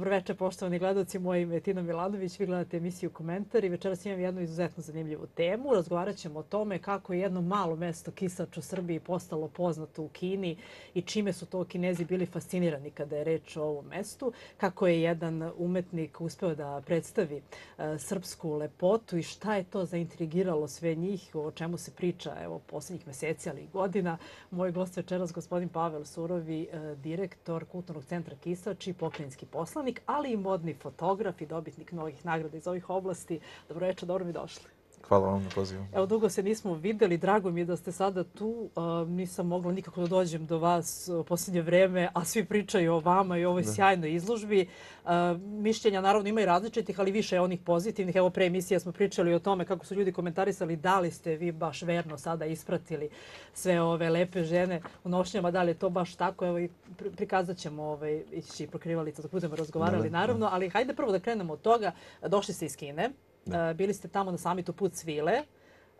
Dobro večer, poštovani gledalci. Moje ime je Tina Milanović. Vi gledate emisiju Komentar i večeras imam jednu izuzetno zanimljivu temu. Razgovarat ćemo o tome kako je jedno malo mesto Kisač u Srbiji postalo poznato u Kini i čime su to kinezi bili fascinirani kada je reč o ovom mestu, kako je jedan umetnik uspeo da predstavi e, srpsku lepotu i šta je to zaintrigiralo sve njih, o čemu se priča evo, posljednjih meseci ali i godina. Moj gost večeras, gospodin Pavel Surovi, e, direktor Kulturnog centra Kisač i poslanik pravnik, ali i modni fotograf i dobitnik mnogih nagrada iz ovih oblasti. Dobro večer, dobro mi došli. Hvala vam na pozivu. Evo, dugo se nismo videli. Drago mi je da ste sada tu. E, nisam mogla nikako da dođem do vas e, u posljednje vreme, a svi pričaju o vama i o ovoj sjajnoj izložbi. E, mišljenja naravno imaju različitih, ali više je onih pozitivnih. Evo, pre emisije smo pričali o tome kako su ljudi komentarisali da li ste vi baš verno sada ispratili sve ove lepe žene u nošnjama, da li je to baš tako. Evo, prikazat ćemo ovaj, ići i pokrivalica dok budemo razgovarali, naravno. Ali hajde prvo da krenemo od toga. Došli ste iz Kine. Da. Eh, bili ste tamo na samitu Put svile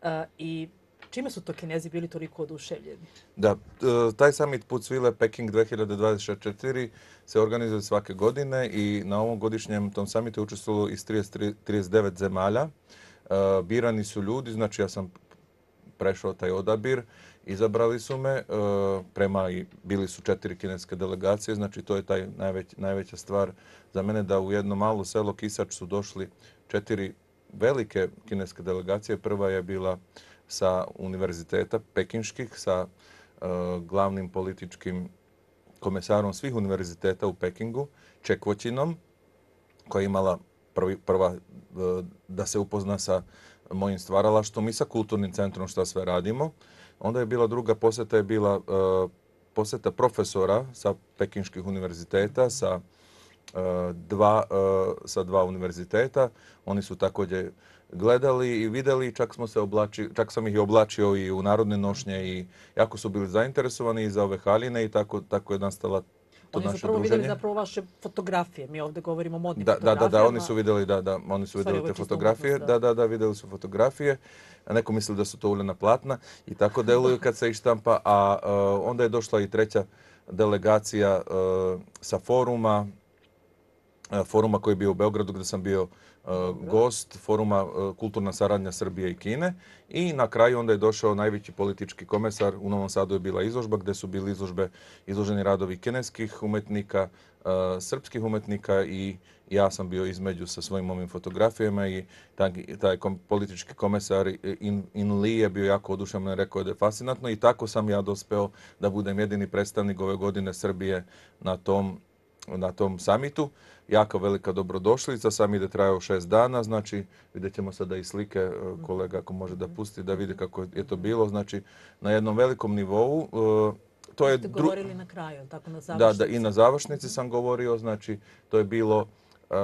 eh, i čime su to kinezi bili toliko oduševljeni? Da, eh, taj samit Put svile Peking 2024 se organizuje svake godine i na ovom godišnjem tom samitu je učestvalo iz 30, 39 zemalja. Birani su ljudi, znači ja sam prešao taj odabir izabrali su me e, prema i bili su četiri kineske delegacije znači to je taj najveć, najveća stvar za mene da u jedno malo selo Kisač su došli četiri velike kineske delegacije. Prva je bila sa univerziteta Pekinških, sa e, glavnim političkim komesarom svih univerziteta u Pekingu, Čekvoćinom, koja je imala prva e, da se upozna sa mojim stvaralaštom i sa kulturnim centrom što sve radimo. Onda je bila druga poseta, je bila e, poseta profesora sa Pekinških univerziteta, sa učinom, E, dva, e, sa dva univerziteta. Oni su takođe gledali i videli, čak, smo se oblači, čak sam ih oblačio i u narodne nošnje i jako su bili zainteresovani i za ove haljine i tako, tako je nastala to oni naše druženje. Oni su prvo vidjeli zapravo vaše fotografije, mi ovdje govorimo o modnim da, Da, da, oni su vidjeli, da, da, oni su vidjeli te fotografije, da, da, da, vidjeli su fotografije. Neko mislili da su to uljena platna i tako deluju kad se ištampa, a uh, onda je došla i treća delegacija uh, sa foruma, E, foruma koji je bio u Beogradu gde sam bio e, gost, foruma e, Kulturna saradnja Srbije i Kine. I na kraju onda je došao najveći politički komesar. U Novom Sadu je bila izložba gde su bili izložbe, izloženi radovi kineskih umetnika, srpskih umetnika i ja sam bio između sa svojim ovim fotografijama i taj, taj politički komesar in, in Li je bio jako odušavljen, rekao da je fascinantno i tako sam ja dospeo da budem jedini predstavnik ove godine Srbije na tom, na tom samitu. Uh, jako velika dobrodošlica. Sam ide trajao šest dana, znači vidjet ćemo sada i slike e, kolega ako može da pusti da vidi kako je to bilo. Znači na jednom velikom nivou. E, to je dru... govorili na kraju, tako na završnici. Da, da, i na završnici sam govorio. Znači to je bilo, e,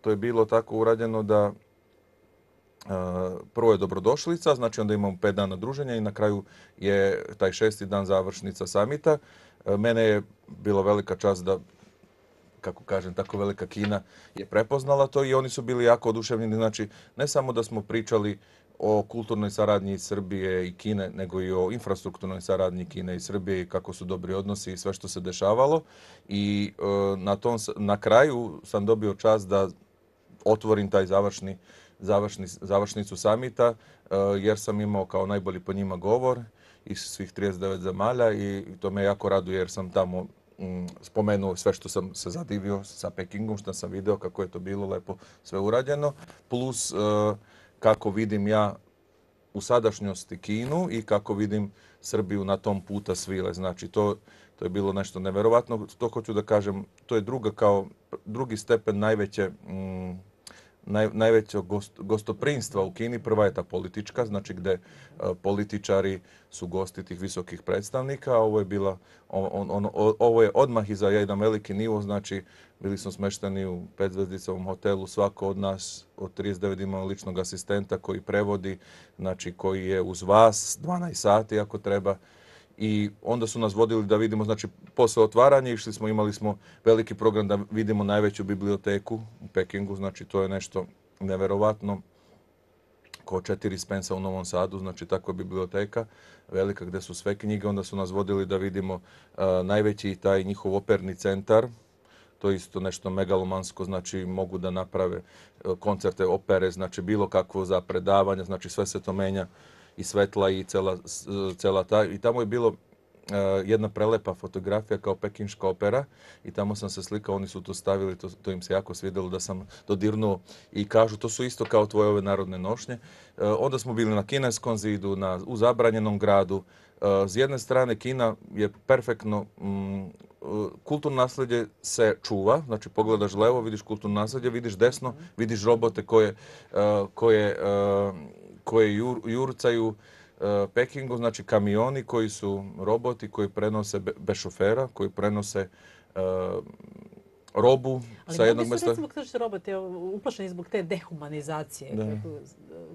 to je bilo tako urađeno da prvo je dobrodošlica, znači onda imamo pet dana druženja i na kraju je taj šesti dan završnica samita. Mene je bilo velika čast da kako kažem, tako velika Kina je prepoznala to i oni su bili jako oduševljeni. Znači, ne samo da smo pričali o kulturnoj saradnji Srbije i Kine, nego i o infrastrukturnoj saradnji Kine i Srbije i kako su dobri odnosi i sve što se dešavalo. I e, na, tom, na kraju sam dobio čas da otvorim taj završni, završni, završnicu samita, e, jer sam imao kao najbolji po njima govor iz svih 39 zemalja i to me jako raduje jer sam tamo Mm, spomenuo sve što sam se zadivio sa Pekingom, što sam video kako je to bilo lepo sve urađeno, plus e, kako vidim ja u sadašnjosti Kinu i kako vidim Srbiju na tom puta svile. Znači, to, to je bilo nešto neverovatno. To hoću da kažem, to je druga kao drugi stepen najveće mm, naj, najveće gost, gostoprinstva u Kini. Prva je ta politička, znači gde e, političari su gosti tih visokih predstavnika. Ovo je, bila, on, on, on, ovo je odmah iza jedan veliki nivo, znači bili smo smešteni u petzvezdicovom hotelu. Svako od nas od 39 ima ličnog asistenta koji prevodi, znači koji je uz vas 12 sati ako treba i onda su nas vodili da vidimo, znači, posle otvaranja išli smo, imali smo veliki program da vidimo najveću biblioteku u Pekingu, znači, to je nešto neverovatno, ko četiri spensa u Novom Sadu, znači, tako je biblioteka velika gde su sve knjige, onda su nas vodili da vidimo a, najveći taj njihov operni centar, to je isto nešto megalomansko, znači mogu da naprave e, koncerte opere, znači bilo kakvo za predavanje, znači sve se to menja. Uh, i svetla i cela ta. I tamo je bilo e, jedna prelepa fotografija kao pekinška opera i tamo sam se slikao, oni su to stavili, to, to im se jako svidjelo da sam dodirnuo i kažu to su isto kao tvoje ove narodne nošnje. E, onda smo bili na kineskom zidu, na, u zabranjenom gradu. E, s jedne strane Kina je perfektno, mm, kulturno nasljeđe se čuva, znači pogledaš levo, vidiš kulturno nasljeđe, vidiš desno, vidiš robote koje, uh, koje uh, koje jur, jurcaju e, Pekingu, znači kamioni koji su roboti koji prenose be, bez šofera, koji prenose e, robu Ali sa jednog mjesta. Ali mnogi su recimo roboti uplašeni zbog te dehumanizacije, kako,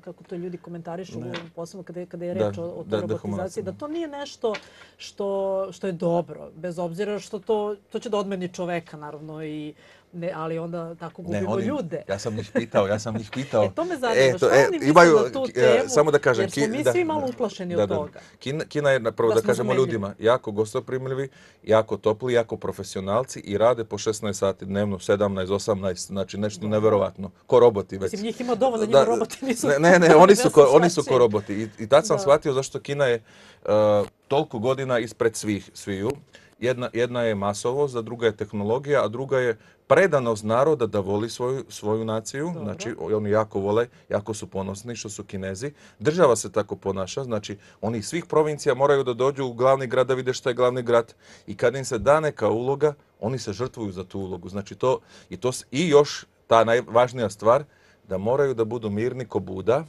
kako, to ljudi komentarišu, ne. posebno kada je, kada je reč da, o, o toj robotizaciji, da to nije nešto što, što je dobro, bez obzira što to, to će da odmeni čoveka, naravno, i uh, Ne, ali onda tako gubimo ne, oni, ljude. Ja sam njih pitao, ja sam njih pitao. E, to me zanima, e, to, e, imaju, na tu e, temu? Samo da kažem, jer smo mi da, svi malo uplašeni da, od da, toga. Kina, Kina je, prvo da, da kažemo zmenili. ljudima, jako gostoprimljivi, jako topli, jako profesionalci i rade po 16 sati dnevno, 17, 18, znači nešto no. neverovatno. Ko roboti već. Mislim, njih ima dovoljno, njima da, roboti nisu. Ne, ne, ne oni, su, ko, oni su ko roboti. I, i tad sam da. shvatio zašto Kina je uh, toliko godina ispred svih, sviju. Jedna, jedna je masovost, a druga je tehnologija, a druga je predanost naroda da voli svoju, svoju naciju. Dobro. Znači, oni jako vole, jako su ponosni što su kinezi. Država se tako ponaša. Znači, oni iz svih provincija moraju da dođu u glavni grad da vide što je glavni grad. I kad im se da neka uloga, oni se žrtvuju za tu ulogu. Znači, to, i, to, i još ta najvažnija stvar, da moraju da budu mirni ko Buda,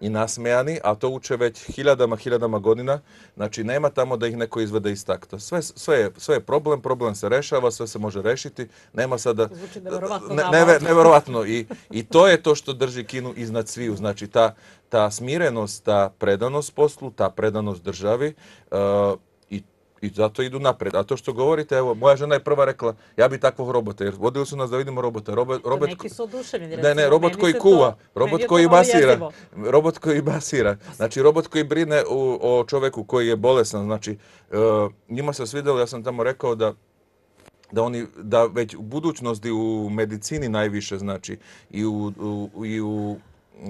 i nasmejani, a to uče već hiljadama, hiljadama godina. Znači, nema tamo da ih neko izvede iz takta. Sve, sve, je, sve je problem, problem se rešava, sve se može rešiti. Nema sada... Zvuči nevjerovatno. Ne, nevjerovatno. I, I to je to što drži Kinu iznad sviju. Znači, ta, ta smirenost, ta predanost poslu, ta predanost državi, uh, I zato idu napred. A to što govorite, evo, moja žena je prva rekla, ja bi takvog robota, jer vodili su nas da vidimo robota. Robot, robot, neki su oduševljeni. Ne, ne, robot koji kuva, robot koji masira. Robot koji masira. Znači, robot koji brine u, o čoveku koji je bolesan. Znači, uh, njima se svidjelo, ja sam tamo rekao da da oni da već u budućnosti u medicini najviše znači i u, u, i u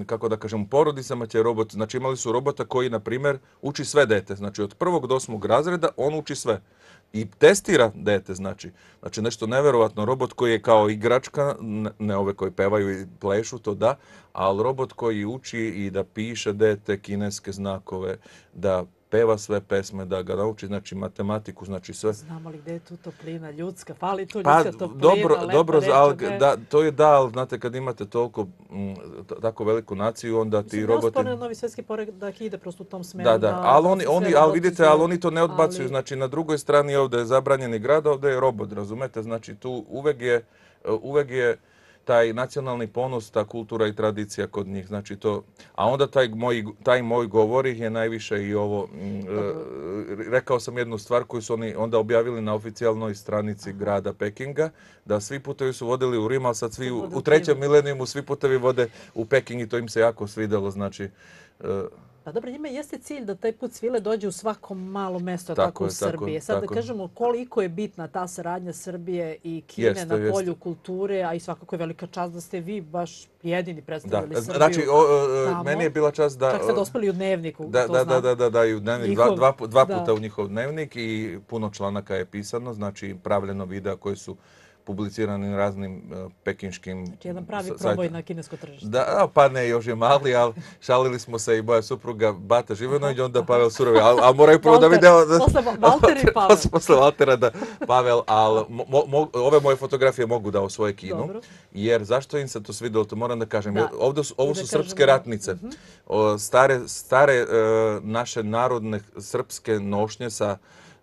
kako da kažem, u porodicama će robot, znači imali su robota koji, na primjer, uči sve dete. Znači od prvog do osmog razreda on uči sve i testira dete, znači. Znači nešto neverovatno, robot koji je kao igračka, ne ove koji pevaju i plešu, to da, ali robot koji uči i da piše dete kineske znakove, da peva sve pesme, da ga nauči, znači matematiku, znači sve. Znamo li gde je tu toplina ljudska, fali tu pa, ljudska toplina, dobro, lepo dobro, reče. Al, da, to je da, ali znate, kad imate toliko, m, mm, tako veliku naciju, onda ti Mislim, roboti... Mislim, da ospore novi svjetski poredak ide prosto u tom smeru. Da, da, ali oni, oni, ali vidite, ali oni to ne odbacuju, ali... znači na drugoj strani ovdje je zabranjeni grad, ovdje je robot, razumete, znači tu uvek je, uvek je, uvek je taj nacionalni ponos, ta kultura i tradicija kod njih. Znači to, a onda taj moj, taj moj govor ih je najviše i ovo, m, mm, e, rekao sam jednu stvar koju su oni onda objavili na oficijalnoj stranici grada Pekinga, da svi putevi su vodili u Rim, ali sad svi u, u trećem milenijumu svi putevi vode u Peking i to im se jako svidelo. Znači, uh, Pa dobro, njima jeste cilj da taj put svile dođe u svako malo mesto tako, tako je, u Srbiji. Sad tako. da kažemo koliko je bitna ta saradnja Srbije i Kine jeste, na polju jeste. kulture, a i svakako je velika čast da ste vi baš jedini predstavili da. Srbiju. Znači, o, o, tamo. meni je bila čast da... Čak ste dospeli u dnevniku, da, to da, znam. Da, da, da, da, i u dnevnik, njihov, dva, dva puta da. u njihov dnevnik i puno članaka je pisano, znači pravljeno videa koje su uh, publicirani na raznim e, pekinškim... Znači jedan pravi proboj na kinesko tržište. Da, pa ne, još je mali, ali šalili smo se i moja supruga Bata Živeno i onda Pavel Surovi. A moraju prvo da vidimo... Valter i Pavel. Posle Valtera da Pavel, ali ove moje fotografije mogu da osvoje kinu. Jer zašto im se to svidilo, to moram da kažem. Ovo su srpske ratnice. Mhm. Stare e, naše narodne srpske nošnje sa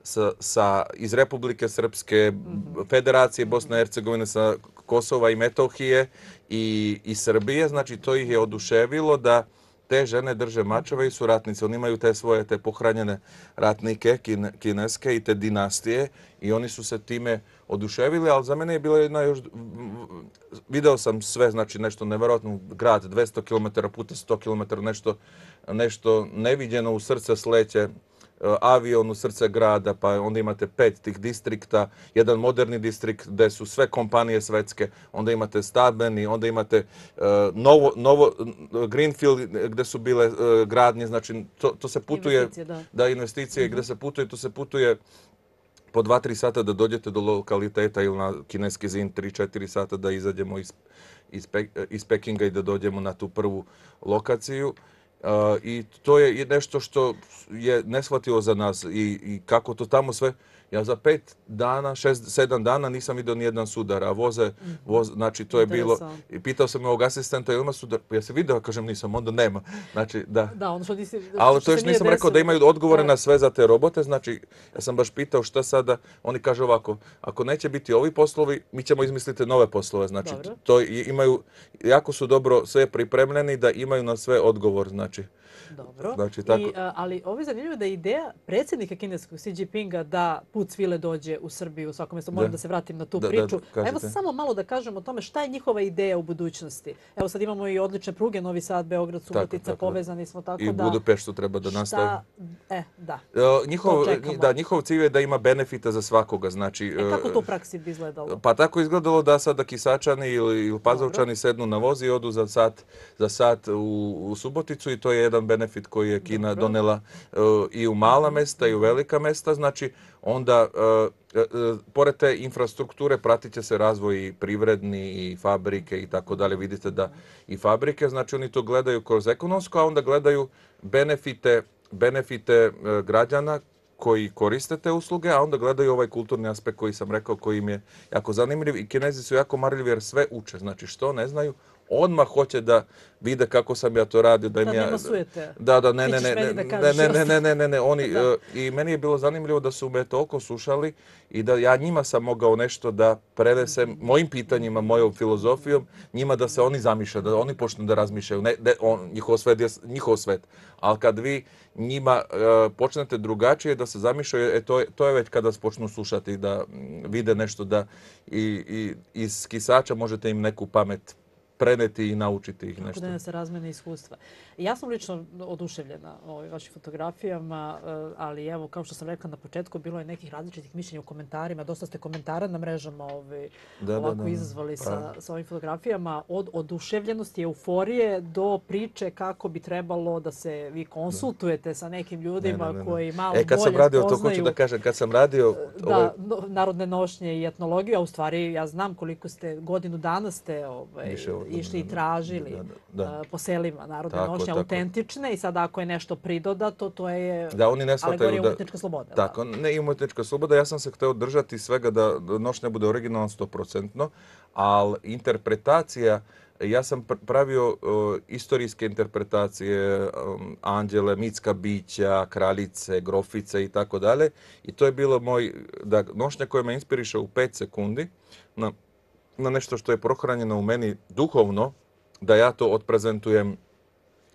sa, sa, iz Republike Srpske, mhm. Federacije Bosne i Hercegovine, sa Kosova i Metohije i, i Srbije. Znači, to ih je oduševilo da te žene drže mačeva i su ratnice. Oni imaju te svoje, te pohranjene ratnike kine, kineske i te dinastije i oni su se time oduševili, ali za mene je bila jedna još... Video sam sve, znači nešto nevjerojatno, grad 200 km puta 100 km, nešto, nešto neviđeno u srce sleće Eh, avion u srce grada, pa onda imate pet tih distrikta, jedan moderni distrikt gde su sve kompanije svetske, onda imate stabeni, onda imate uh, novo, novo uh, Greenfield gde su bile uh, gradnje, znači to, to se putuje, investicije, da. da, investicije mm -hmm. gde se putuje, to se putuje po 2-3 sata da dođete do lokaliteta ili na kineski zin 3-4 sata da izađemo iz, iz, Pe, iz Pekinga i da dođemo na tu prvu lokaciju. Uh, i to je nešto što je neshvatilo za nas i, i kako to tamo sve... Ja za pet dana, šest, sedam dana nisam vidio nijedan sudar, a voze, mhm. voze znači to je bilo, i pitao sam ovog asistenta, ima sudar, ja se vidio, kažem nisam, onda nema, znači da. Da, ono što nisi, što Ali to još nisam desim. rekao da imaju odgovore da. na sve za te robote, znači ja sam baš pitao šta sada, oni kažu ovako, ako neće biti ovi poslovi, mi ćemo izmisliti nove poslove, znači Dobre. to imaju, jako su dobro sve pripremljeni da imaju na sve odgovor, znači. Merci. Dobro. Znači, tako... I, e, ali ovo je zanimljivo da je ideja predsjednika kineskog Xi Jinpinga da put svile dođe u Srbiju. U svakom mjestu moram da. da se vratim na tu da, priču. Da, da, Evo samo malo da kažem o tome šta je njihova ideja u budućnosti. Evo sad imamo i odlične pruge Novi Sad, Beograd, Subotica, povezani smo tako I da... I Budupeštu treba da nastavi. Šta... E, da. E, njihov, da, njihov cilj je da ima benefita za svakoga. Znači, e, kako e, to u praksi bi izgledalo? Pa tako izgledalo da sada Kisačani ili, ili Pazovčani Dobro. sednu na vozi i odu za sat, za sat u, u Suboticu i to je jedan benefit benefit koji je Kina donela e, i u mala mesta i u velika mesta. Znači, onda, e, e, pored te infrastrukture, pratit će se razvoj i privredni i fabrike i tako dalje. Vidite da i fabrike, znači oni to gledaju kroz ekonomsko, a onda gledaju benefite, benefite građana koji koriste te usluge, a onda gledaju ovaj kulturni aspekt koji sam rekao, koji im je jako zanimljiv. I kinezi su jako marljivi jer sve uče. Znači što ne znaju, odmah hoće da vide kako sam ja to radio. Da, da ja, Da, da, ne, ne, ne, ne, ne, ne, ne, ne, ne, oni, uh, i meni je bilo zanimljivo da su me toliko slušali i da ja njima sam mogao nešto da prenesem mhm. mojim pitanjima, mojom filozofijom, njima da se oni zamišljaju, da oni počnu da razmišljaju, ne, ne on, njihov svet je njihov svet, ali kad vi njima uh, počnete drugačije da se zamišljaju, e, to, je, to je već kada počnu slušati da vide nešto da i, i iz kisača možete im neku pamet preneti i naučiti ih nešto. Tako da se razmene iskustva. Ja sam lično oduševljena ovim ovaj, vašim fotografijama, eh, ali evo, kao što sam rekla na početku, bilo je nekih različitih mišljenja u komentarima. Dosta ste komentara na mrežama ovaj, da, ovako da, da, izazvali da. Sa, pa. sa ovim fotografijama. Od oduševljenosti, euforije do priče kako bi trebalo da se vi konsultujete da. sa nekim ljudima ne, ne, ne, ne. koji malo bolje E, kad sam radio, poznaju, to hoću da kažem, kad sam radio... Eh, ovaj... Da, no, narodne nošnje i etnologiju, a u stvari ja znam koliko ste godinu dana ste ovaj, ovaj, išli i tražili da, da, da. Uh, po selima narodne Tako, nošnje više tako. autentične i sada ako je nešto pridodato, to je da, oni ne alegorija da, umetnička sloboda. Tako, da. ne i umetnička sloboda. Ja sam se hteo držati svega da noć ne bude originalna stoprocentno, ali interpretacija, ja sam pravio uh, istorijske interpretacije um, anđele, mitska bića, kraljice, grofice i tako dalje. I to je bilo moj, da nošnja koja me inspiriša u pet sekundi na, na nešto što je prohranjeno u meni duhovno, da ja to odprezentujem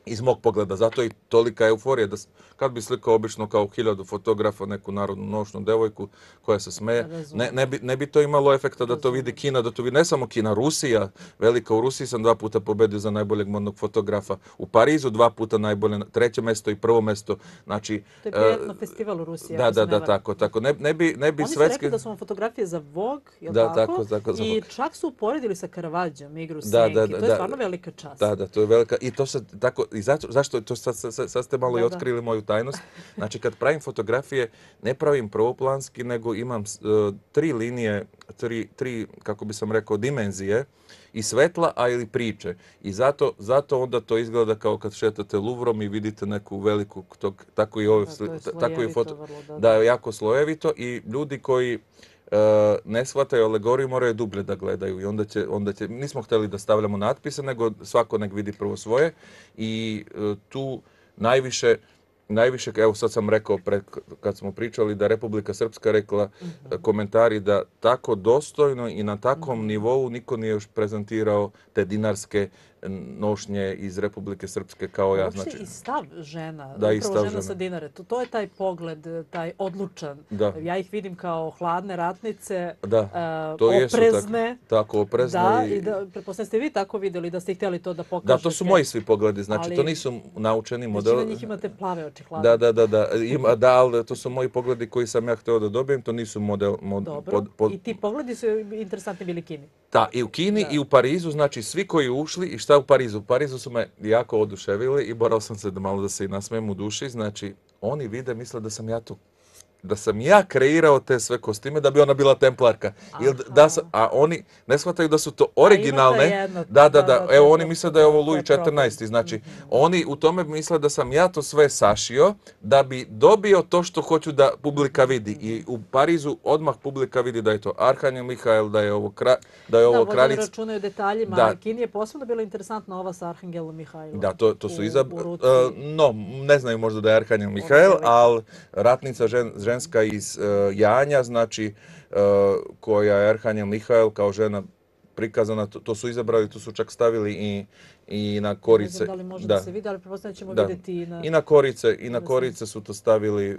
iz mog pogleda. Zato je tolika euforija da kad bi slikao obično kao hiljadu fotografa neku narodnu nošnu devojku koja se smeje, pa, ne, ne, bi, ne bi to imalo efekta da to vidi Kina, da to vidi ne samo Kina, Rusija. Velika u Rusiji sam dva puta pobedio za najboljeg modnog fotografa. U Parizu dva puta najbolje, treće mesto i prvo mesto. Znači, to je e, prijatno uh, festival u Rusiji. Da, da, da, nevar. tako, tako. Ne, ne bi, ne bi Oni svetske... su rekli da su vam fotografije za Vogue, je da, tako? tako, tako I Vogue. čak su uporedili sa Karavađom igru da, Senki. Da, da, to je da, stvarno velika čast. Da, da, to je velika. I to se tako, i zato, zašto, to sad, sad, sad ste malo da, i otkrili da. moju tajnost. Znači, kad pravim fotografije, ne pravim prvoplanski, nego imam uh, tri linije, tri, tri, kako bi sam rekao, dimenzije i svetla, a ili priče. I zato, zato onda to izgleda kao kad šetate Luvrom i vidite neku veliku, tog, tako i ove, tako, tako i foto, vrlo, da, da, da, jako slojevito i ljudi koji, uh, Eh, ne shvataju alegoriju, moraju dublje da gledaju. I onda će, onda će, nismo hteli da stavljamo natpise, nego svako nek vidi prvo svoje. I eh, tu najviše, najviše, evo sad sam rekao pre, kad smo pričali, da Republika Srpska rekla uh eh, -huh. komentari da tako dostojno i na takvom uh mhm. -huh. nivou niko nije još prezentirao te dinarske uh, nošnje iz Republike Srpske kao ja. Uopšte znači, i stav žena, da, upravo stav žena, žena sa dinare. To, to je taj pogled, taj odlučan. Da. Ja ih vidim kao hladne ratnice, da. Uh, to oprezne. Jesu tako, tako, oprezne. Da, i, i da, pretpostavljam ste vi tako vidjeli da ste htjeli to da pokažete. Da, to su moji svi pogledi, znači ali, to nisu naučeni modeli. Znači na njih imate plave oči hladne. Da, da, da, da, ima, da, ali to su moji pogledi koji sam ja htio da dobijem, to nisu model... Mod, Dobro, pod, pod, i ti pogledi su interesantni bili Kini. Da, i u Kini da. i u Parizu, znači svi koji ušli i šta šta u Parizu? U Parizu su me jako oduševili i borao sam se da malo da se i nasmijem u duši. Znači, oni vide, misle da sam ja to da sam ja kreirao te sve kostime da bi ona bila templarka. Ili da sam, a oni ne shvataju da su to originalne. Jedno, da, da, da, da, da. Evo, oni misle da je ovo Louis XIV. Znači, mm -hmm. oni u tome misle da sam ja to sve sašio da bi dobio to što hoću da publika vidi. Mm -hmm. I mhm. u Parizu odmah publika vidi da je to Arhanje Mihajl, da je ovo, kra, da je ovo da, kraljic. Da, vodi računaju detalje, da. Kini je posebno bila interesantna ova sa Arhangelom Mihajlom. Da, to, to su izab... Uh, e, no, ne znaju možda da je Arhanje Mihajl, ali ratnica žen, žen ženska iz uh, Janja, znači uh, koja je Erhanjel Mihajl kao žena prikazana, to, to su izabrali, to su čak stavili i uh, i na korice. Ne znam da li možete da. se vidjeti, ali prepostavljamo ćemo da. vidjeti i na... I na korice, i na ono korice su to stavili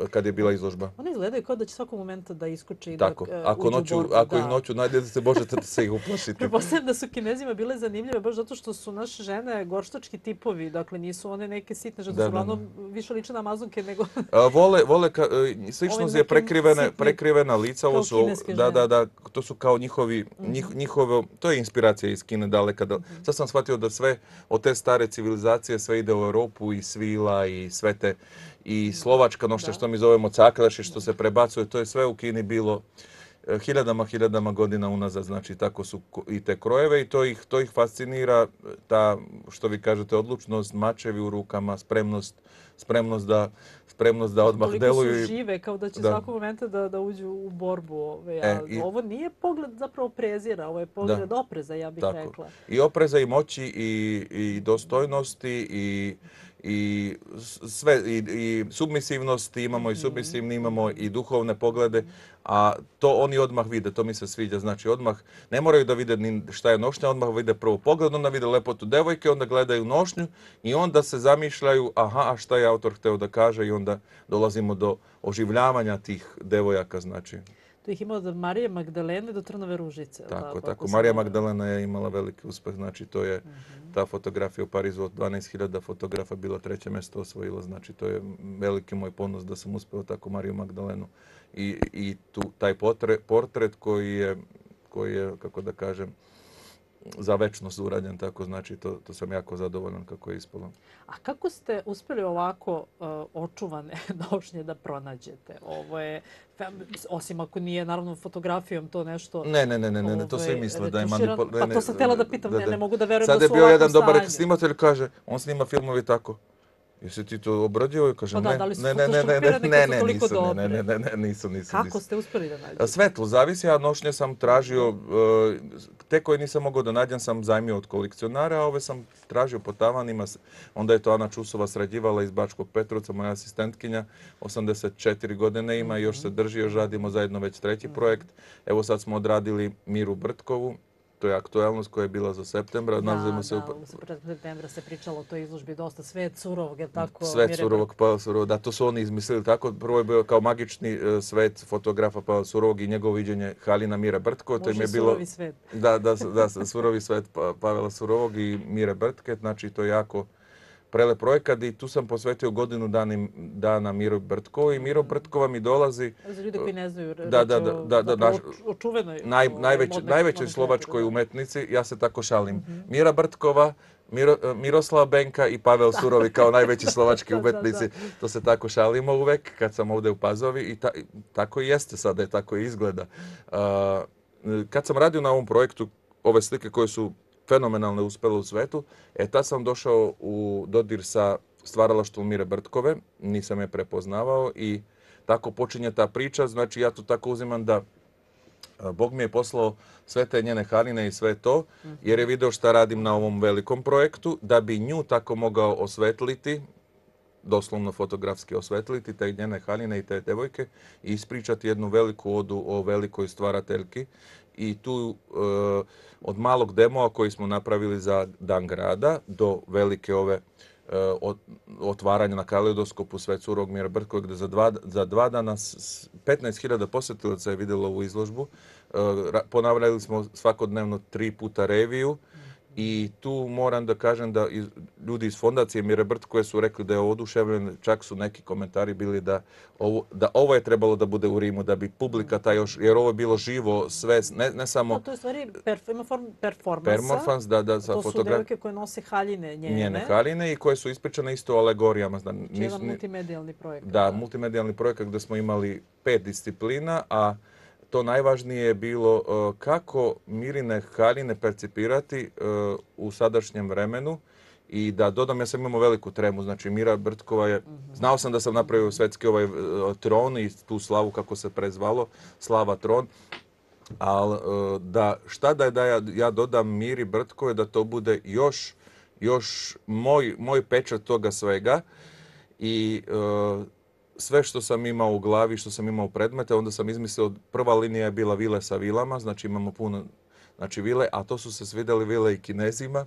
uh, kad je bila izložba. One izgledaju kao da će svakog momenta da iskuče i da Tako, uh, ako, uđu noću, bordu, ako da. ih noću najde da se možete da se ih uplašite. Prepostavljam da su kinezima bile zanimljive baš zato što su naše žene gorštački tipovi, dakle nisu one neke sitne, žene da, su uglavnom više liče na mazunke nego... A, vole, vole, ka, e, slično je prekrivene, sitni, prekrivena lica, ovo su, da, da, da, to su kao njihovi, njih, mhm. njihove, to je inspiracija iz Kine daleka, da, Sad sam shvatio da sve od te stare civilizacije sve ide u Europu i svila i sve te i slovačka nošća što mi zovemo cakraši što se prebacuje, to je sve u Kini bilo e, hiljadama, hiljadama godina unazad, znači tako su i te krojeve i to ih, to ih fascinira, e, ta, što vi kažete, odlučnost, mačevi u rukama, spremnost uh, spremnost da spremnost da odmah Toliko deluju. Toliko su žive kao da će da. svakog momenta da, da uđu u borbu. Ove, e, i, ovo nije pogled zapravo prezira, ovo je pogled da. opreza, ja bih Tako. rekla. I opreza i moći i, i dostojnosti i mm -hmm i, sve, i, i submisivnost, imamo i mhm. submisivni, imamo i duhovne poglede, a to oni odmah vide, to mi se sviđa. Znači odmah ne moraju da vide ni šta je nošnja, odmah vide prvo pogled, onda vide lepotu devojke, onda gledaju nošnju i onda se zamišljaju aha, a šta je autor hteo da kaže i onda dolazimo do oživljavanja tih devojaka. Znači da ih ima od Marije Magdalene do Trnove Ružice. Tako, tako. Marija Magdalena je imala veliki uspeh. Znači, to je mhm. ta fotografija u Parizu od 12.000 fotografa bila treće mjesto osvojila. Znači, to je veliki moj ponos da sam uspeo tako Mariju Magdalenu. I taj portret koji je, kako da kažem, za večnost urađen, tako znači to, to sam jako zadovoljan kako je ispalo. A kako ste uspjeli ovako uh, očuvane nošnje da pronađete? Ovo je, osim ako nije naravno fotografijom to nešto... Ne, ne, ne, ne, ne, ne to sve ovaj, misle da je manipulacija. Pa to sam tela da pitam, da, ne, ne, ne mogu da verujem da su Sad je bio jedan stanje. dobar snimatelj, kaže, on snima filmove tako. Jesi ti to obradio? Ja kažem, pa da, da li ne, ne, ne, ne, ne, ne, ne, nisam, ne, ne, ne, ne, nisam, nisam. Kako nisam. ste uspjeli da nađete? Svetlo, zavisi, ja nošnje sam tražio, uh, te koje nisam mogao da nađem sam zajmio od kolekcionara, a ove sam tražio po tavanima, onda je to Ana Čusova sređivala iz Bačkog Petrovca, moja asistentkinja, 84 godine ima, mm -hmm. još mhm. se drži, još radimo zajedno već treći mm -hmm. projekt. Evo sad smo odradili Miru Brtkovu, To je aktuelnost koja je bila za septembra. Da, da, se u... u pa- septembra se pričalo o toj izložbi dosta svet surovog, je tako? Svet surovog, pa surovog, da, to su oni izmislili tako. Prvo je bio kao magični uh, svet fotografa pa surovog i njegovo viđenje Halina Mira Brtko. Može to im je bilo... surovi svet. Da, da, da, surovi svet pa, Pavela Surovog i Mire Brtke. Znači, to je jako uh, prele projekat i tu sam posvetio godinu dana Miro Brtko i Miro Brtkova mi dolazi... Za ljude koji ne znaju reći dakle, o čuvenoj... Najvećoj slovačkoj umetnici, ja se tako šalim, mhm. Mira Brtkova, e, Miroslava Benka i Pavel Surovi kao najveći slovački umetnici. To se tako šalimo uvek kad sam ovde u Pazovi i tako i jeste sada, tako i izgleda. E, kad sam radio na ovom projektu, ove slike koje su fenomenalne uspjele u svetu, e tad sam došao u dodir sa stvaralaštvom Mire Brtkove, nisam je prepoznavao i tako počinje ta priča, znači ja to tako uzimam da Bog mi je poslao sve te njene haline i sve to, mhm. jer je video šta radim na ovom velikom projektu, da bi nju tako mogao osvetliti, doslovno fotografski osvetliti te njene haline i te devojke i ispričati jednu veliku odu o velikoj stvarateljki i tu e, od malog demoa koji smo napravili za Dan grada do velike ove e, otvaranja na kaleidoskopu Svecurog Mira Brtkovi gde za dva, za dva dana 15.000 posjetilaca je vidjelo ovu izložbu. E, ponavljali smo svakodnevno tri puta reviju. Mm -hmm. I tu moram da kažem da ljudi iz fondacije Mire Brt koje su rekli da je ovo oduševljen, čak su neki komentari bili da ovo, da ovo je trebalo da bude u Rimu, da bi publika ta još, jer ovo je bilo živo, sve, ne, ne samo... No, to je stvari performansa. Performans, da, da, sa fotografi... To su fotogra... devojke koje nose haljine njene. Njene haljine i koje su ispričane isto o alegorijama. Znam, nis... Čivan multimedijalni projekat. Da, da, multimedijalni projekat gde smo imali pet disciplina, a... Uh, to najvažnije je bilo e, kako Mirine haljine percipirati e, u sadašnjem vremenu i da dodam, ja sam imamo veliku tremu, znači Mira Brtkova je, mhm. znao sam da sam napravio svetski ovaj e, tron i tu slavu kako se prezvalo, slava tron, ali da šta da je da ja, ja dodam Miri Brtkove da to bude još, još moj, moj pečat toga svega i uh, sve što sam imao u glavi, što sam imao u predmete, onda sam izmislio, prva linija je bila vile sa vilama, znači imamo puno znači vile, a to su se svidjeli vile i kinezima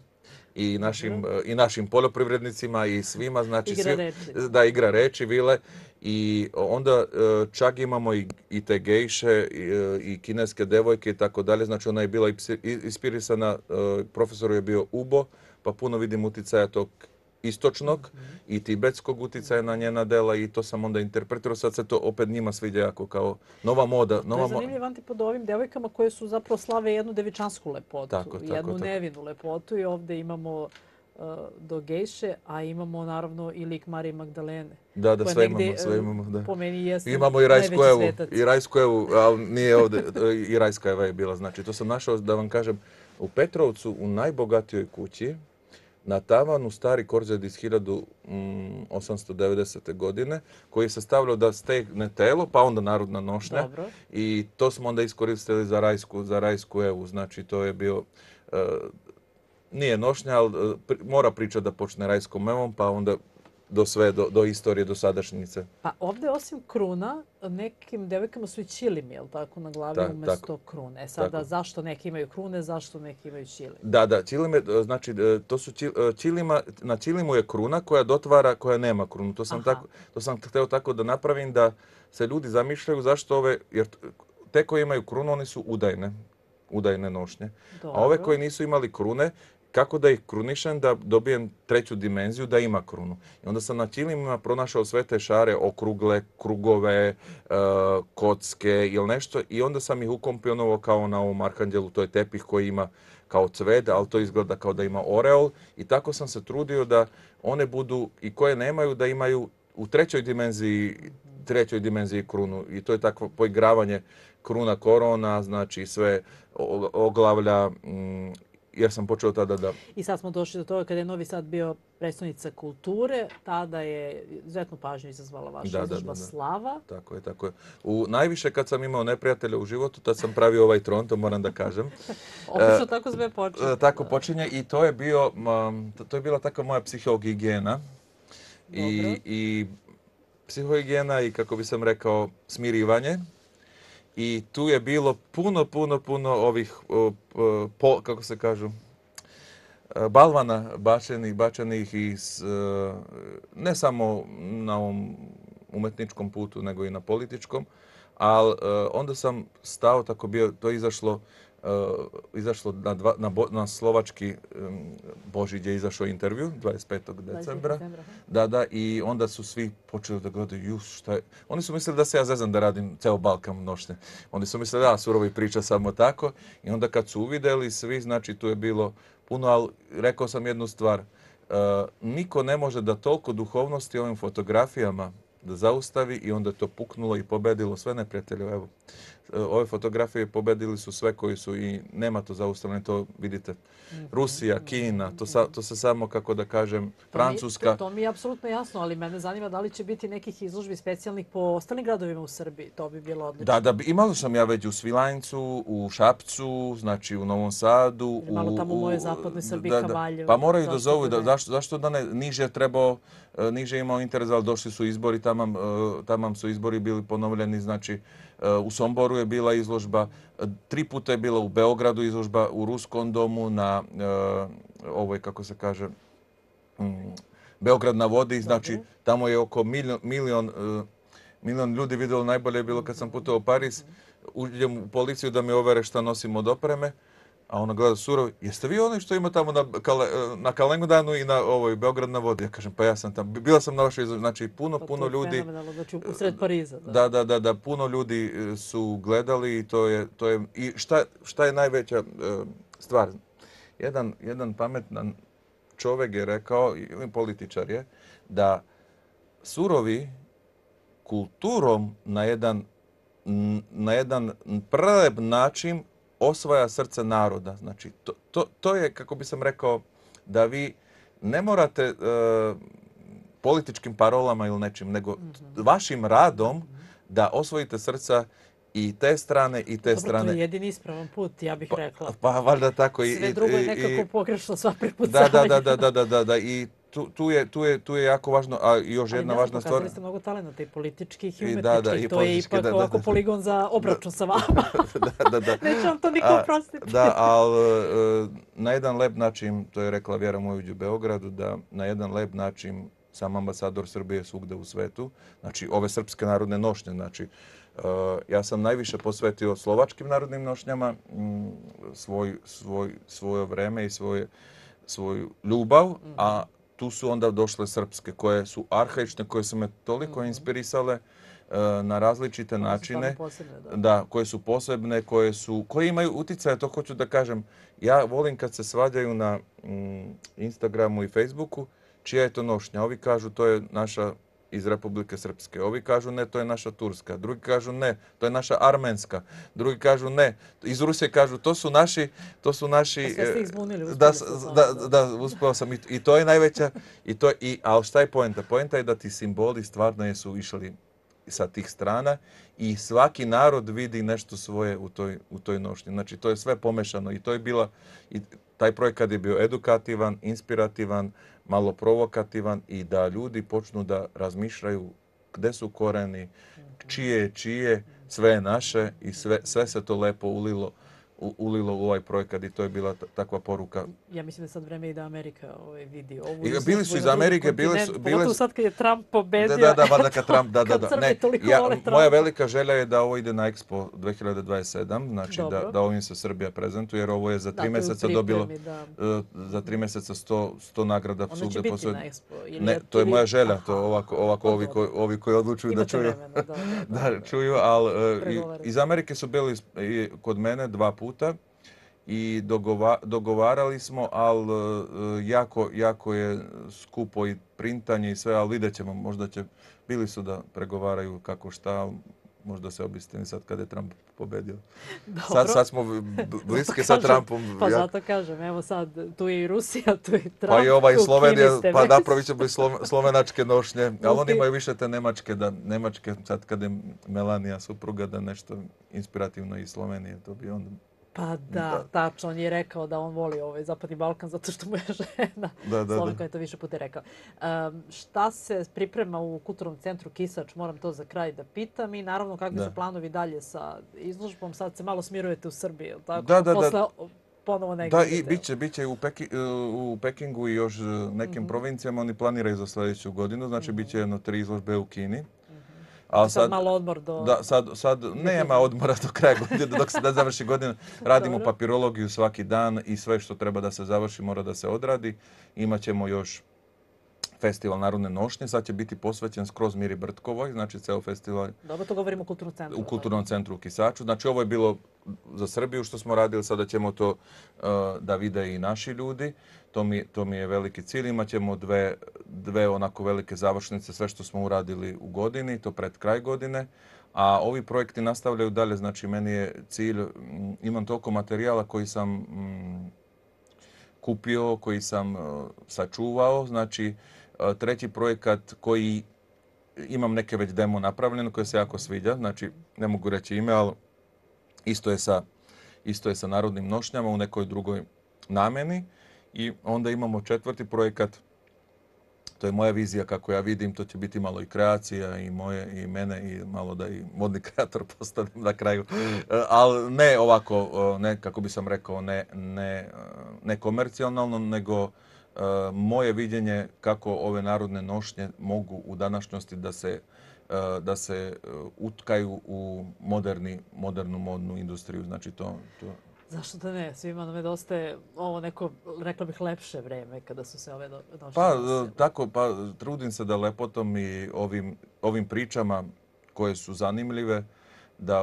i našim, mm. i našim poljoprivrednicima i svima, znači igra svi, reči. da igra reči vile. I onda e, čak imamo i, i te gejše i, e, i kineske devojke i tako dalje. Znači ona je bila ispirisana, e, profesor je bio Ubo, pa puno vidim uticaja tog istočnog i tibetskog uticaja na njena dela i to sam onda interpretirao. Sad se to opet njima sviđa jako kao nova moda. Nova to je zanimljivo antipod ovim devojkama koje su zapravo slave jednu devičansku lepotu, tako, tako, jednu tako. nevinu lepotu i ovdje imamo uh, do gejše, a imamo naravno i lik Marije Magdalene. Da, da, sve imamo, sve uh, imamo. Da. Po meni jesu imamo i rajsku evu, i rajsku evu, ali nije ovdje, i rajska eva je bila. Znači, to sam našao da vam kažem, u Petrovcu, u najbogatijoj kući, mm na tavanu stari korzed iz 1890. Mm, godine koji je sastavljao da stegne telo pa onda narodna nošnja Dobro. i to smo onda iskoristili za rajsku, za rajsku evu. Znači to je bio, uh, nije nošnja, ali uh, pri, mora priča da počne rajskom evom pa onda do sve, do, do istorije, do sadašnjice. Pa ovdje osim kruna, nekim devojkama su i čilimi, jel tako, na glavi tak, umjesto tako. krune. E sada, tako. zašto neki imaju krune, zašto neki imaju čilime? Da, da, čilime, e, znači, e, to su e, čilima, na čilimu je kruna koja dotvara, koja nema krunu. To sam, Aha. tako, to sam htio tako da napravim da se ljudi zamišljaju zašto ove, jer te koje imaju krunu, oni su udajne, udajne nošnje. Dobro. A ove koje nisu imali krune, kako da ih krunišem da dobijem treću dimenziju da ima krunu. I onda sam na ćilimima pronašao sve te šare, okrugle, krugove, e, kocke ili nešto i onda sam ih ukompionovao kao na ovom arhanđelu, to je tepih koji ima kao cved, ali to izgleda kao da ima oreol i tako sam se trudio da one budu i koje nemaju da imaju u trećoj dimenziji trećoj dimenziji krunu i to je takvo poigravanje kruna korona, znači sve oglavlja, m, mm, jer sam počeo tada da... I sad smo došli do toga kada je Novi Sad bio predstavnica kulture, tada je izuzetno pažnju izazvala vaša da, izložba da, da, da. Slava. Tako je, tako je. U, najviše kad sam imao neprijatelja u životu, tad sam pravio ovaj tron, to moram da kažem. Opisno e, tako sve počinje. E, tako počinje i to je, bio, to je bila takva moja psihohigijena. Dobro. I, i psihohigijena i kako bi sam rekao smirivanje i tu je bilo puno, puno, puno ovih, po, kako se kažu, e, balvana bačenih, bačenih iz, e, ne samo na ovom umetničkom putu, nego i na političkom, ali e, onda sam stao, tako bio, to izašlo, uh, izašlo na, dva, na, bo, na slovački um, Božić je izašao intervju 25. decembra. 25. Da, da, i onda su svi počeli da gledaju, ju, šta je... Oni su mislili da se ja zezam da radim ceo Balkan nošnje. Oni su mislili da, surovi priča samo tako. I onda kad su uvideli svi, znači tu je bilo puno, ali rekao sam jednu stvar, Uh, niko ne može da toliko duhovnosti ovim fotografijama da zaustavi i onda to puknulo i pobedilo sve neprijatelje. Evo, E, ove fotografije pobedili su sve koji su i nema to zaustavljeno, to vidite, mhm. Rusija, Kina, to se samo, kako da kažem, Francuska. To mi je apsolutno jasno, ali mene zanima da li će biti nekih izložbi specijalnih po ostalim gradovima u Srbiji, to bi bilo odlično. Da, da, imalo sam ja već u Svilanjcu, u Šapcu, znači u Novom Sadu. Malo tamo u moje zapadne Srbije, Kavalje. Pa moraju da zovu, zašto da ne, niže trebao, e, niže imao interes, ali došli su izbori, tamam e, su izbori bili ponovljeni, znači, Eh, u Somboru je bila izložba, eh, tri puta je bila u Beogradu izložba, u Ruskom domu, na eh, ovoj, kako se kaže, mm, Beograd na vodi, znači tamo je oko milion, milion ljudi vidjelo, najbolje je bilo kad sam putao u Paris, uđem u policiju da mi overe šta nosim od opreme, a ona gleda surovi, jeste vi oni što ima tamo na, kale, na Kalengodanu i na ovoj Beograd na vodi? Ja kažem, pa ja sam tamo, bila sam na vašoj izložbi, znači puno, pa puno ljudi... Znači u sred Pariza. Da. da, da, da, da, puno ljudi e, su gledali i to je, to je i šta, šta je najveća uh, stvar? Jedan, jedan pametan čovek je rekao, i političar je, da surovi kulturom na jedan na jedan prelep način osvaja srce naroda. Znači, to, to, to je, kako bi sam rekao, da vi ne morate e, političkim parolama ili nečim, nego mm -hmm. vašim radom mm -hmm. da osvojite srca i te strane i te Dobro, strane. To je jedini ispravan put, ja bih pa, rekla. Pa, pa valjda tako. I, Sve drugo je nekako i, pogrešno sva preputavanja. Da, da, da, da, da, da, da, da. I tu, tu, je, tu, je, tu je jako važno, a još Ali jedna ne, važna stvar... Ali ste mnogo talenta i politički i umetnički, da, da, i to je ipak da, da, ovako poligon za obračun sa vama. da, da, da. Neće vam to niko a, oprostiti. Da, ali e, na jedan lep način, to je rekla Vjera Mojuđ u Beogradu, da na jedan lep način sam ambasador Srbije svugde u svetu, znači ove srpske narodne nošnje, znači e, ja sam najviše posvetio slovačkim narodnim nošnjama mm, svoj, svoj, svoje vreme i svoje, svoju ljubav, a mhm tu su onda došle srpske koje su arhaične, koje su me toliko mm -hmm. inspirisale e, na različite koje načine, su posebne, da. da, koje su posebne, koje, su, koje imaju utjecaje, to hoću da kažem. Ja volim kad se svađaju na mm, Instagramu i Facebooku, čija je to nošnja. Ovi kažu to je naša iz Republike Srpske. Ovi kažu ne, to je naša Turska. Drugi kažu ne, to je naša Armenska. Drugi kažu ne, iz Rusije kažu to su naši... To su naši e, e, da, da, da, da, uspio sam. I, I to je najveća... I to, i, ali šta je poenta? Poenta je da ti simboli stvarno su išli sa tih strana i svaki narod vidi nešto svoje u toj, u toj nošnji. Znači, to je sve pomešano i to je bila... I taj projekat je bio edukativan, inspirativan, uh, malo provokativan i da ljudi počnu da razmišljaju gde su koreni, čije, čije, sve je naše i sve, sve se to lepo ulilo. Uh, ulilo u ovaj projekat i to je bila takva poruka. Ja mislim da sad vreme i da Amerika ovaj vidi ovu. I bili su iz Amerike, bile su bile su sad kad je Trump pobedio. Da da da, da kad Trump, da da da. Ne, ja, moja velika želja je da ovo ide na Expo 2027, znači Dobro. da da ovim se Srbija prezentuje jer ovo je za tri dakle, da, mjeseca eh, dobilo da. za tri mjeseca 100 100 nagrada Onda svugde po svijetu. Ne, to je moja želja, to ovako ovako ovi koji ovi koji odlučuju da čuju. Da, čuju, al eh, iz Amerike su bili kod mene dva puta puta i dogova, dogovarali smo, ali uh, e, jako, jako je skupo i printanje i sve, ali vidjet ćemo, možda će, bili su da pregovaraju kako šta, možda se obistini sad kada je Trump pobedio. Dobro. Sad, sad smo pa bliske sa Trumpom. Pa ja... zato kažem, evo sad, tu je i Rusija, tu je Trump. Pa i ovaj Slovenija, pa napravit će slovenačke nošnje. Ali oni imaju više te nemačke, da nemačke, sad kada je Melania supruga, da nešto inspirativno i Slovenije, to bi onda Pa da, da. tačno. On je rekao da on voli ovaj Zapadni Balkan zato što mu je žena. Da, da, Slovenka da. je to više puta rekao. Um, šta se priprema u kulturnom centru Kisač? Moram to za kraj da pitam. I naravno, kakvi da. su planovi dalje sa izložbom? Sad se malo smirujete u Srbiji. Tako? Da, da, Posle, da. Ponovo negdje. Da, i bit će, bit će u, Peki, e, u Pekingu i još e, nekim mm -hmm. provincijama. Oni planiraju za sljedeću godinu. Znači, mm -hmm. bit će mhm. jedno tri izložbe u Kini. Mm Sad, sad malo odmor do... Da, sad, sad nema odmora do kraja godine, dok se da završi godina. Radimo Dobro. papirologiju svaki dan i sve što treba da se završi mora da se odradi. Imaćemo još festival Narodne nošnje, sad će biti posvećen skroz Miri Brtkovoj, znači ceo festival... Dobro, to govorimo o kulturnom centru. U kulturnom centru u Kisaču. Znači ovo je bilo za Srbiju što smo radili, sada ćemo to uh, da vide i naši ljudi. To mi, to mi je veliki cilj. Imaćemo dve uh, dve onako velike završnice, sve što smo uradili u godini, to pred kraj godine. A ovi projekti nastavljaju dalje, znači meni je cilj, imam toliko materijala koji sam kupio, koji sam e, sačuvao, znači e, treći projekat koji imam neke već demo napravljene koje se jako sviđa, znači ne mogu reći ime, ali isto je sa, isto je sa narodnim nošnjama u nekoj drugoj nameni. I onda imamo četvrti projekat, To je moja vizija kako ja vidim, to će biti malo i kreacija i moje i mene i malo da i modni kreator postanem na kraju. E, Ali ne ovako, e, ne kako bi sam rekao, ne, ne, e, ne komercijalno, nego moje vidjenje kako ove narodne nošnje mogu u današnjosti da se da se utkaju u moderni, modernu modnu industriju. Znači to, to, Zašto da ne? Svima nam je dosta ovo neko, rekla bih, lepše vreme kada su se ove došle. Pa, e, tako, pa, trudim se da lepotom i ovim, ovim pričama koje su zanimljive, da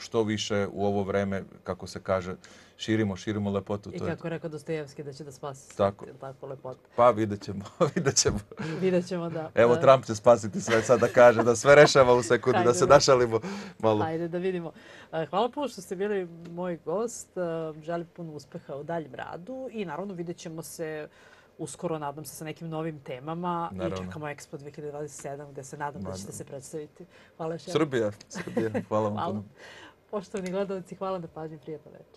što više u ovo vreme, kako se kaže, širimo, širimo lepotu. I to kako je rekao Dostojevski da će da spasi tako, tako lepotu. Pa vidjet ćemo, vidjet ćemo. vidjet ćemo, da. Evo Trump će spasiti sve sada kaže, da sve rešava u sekundi, da se našalimo malo. Hajde da vidimo. Hvala puno što ste bili moj gost. Želim puno uspeha u daljem radu i naravno vidjet ćemo se uskoro, nadam se, sa nekim novim temama naravno. i čekamo Expo 2027 gde se nadam naravno. da ćete se predstaviti. Hvala još. Srbija, Srbija. Hvala vam puno. Poštovni gledalci, hvala na pažnji, prijepa večer.